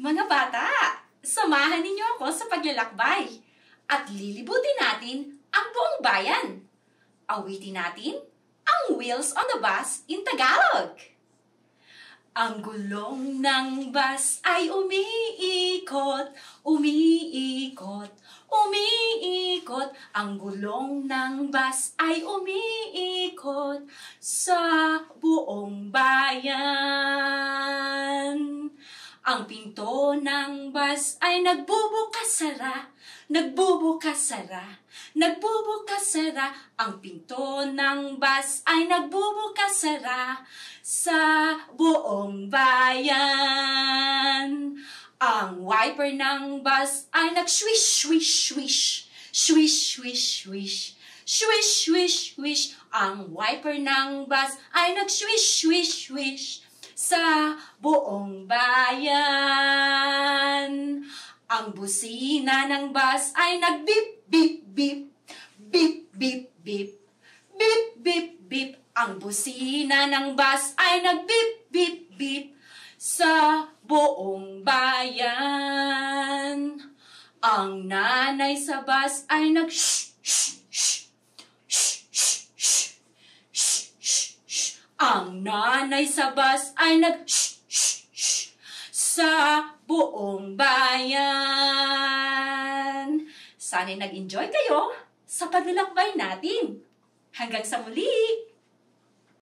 Mga bata, samahan ninyo ako sa paglalakbay at lilibutin natin ang buong bayan. Awitin natin ang Wheels on the Bus in Tagalog. Ang gulong ng bus ay umiikot, umiikot, umiikot. Ang gulong ng bus ay umiikot sa buong bayan. Ang pinto ng bus ay nagbubukasara, nagbubukasara, nagbubukasara. Ang pinto ng bus ay nagbubukasara sa buong bayan. Ang wiper ng bus ay nag-swish, swish, swish, swish, swish, swish. Swish, swish, swish. Ang wiper ng bus ay nag-swish, swish, swish sa buong bayan. Ang busina ng bus ay nagbip, beep, beep, beep, beep, beep, beep, bip, bip. Ang busina ng bus ay nag-beep, beep, beep, sa buong bayan. Ang nanay sa bus ay nag-shh, ang nanay sa bus ay nag shh, shh, shh sa buong bayan. Sana'y nag-enjoy kayo sa paglalakbay natin. Hanggang sa muli!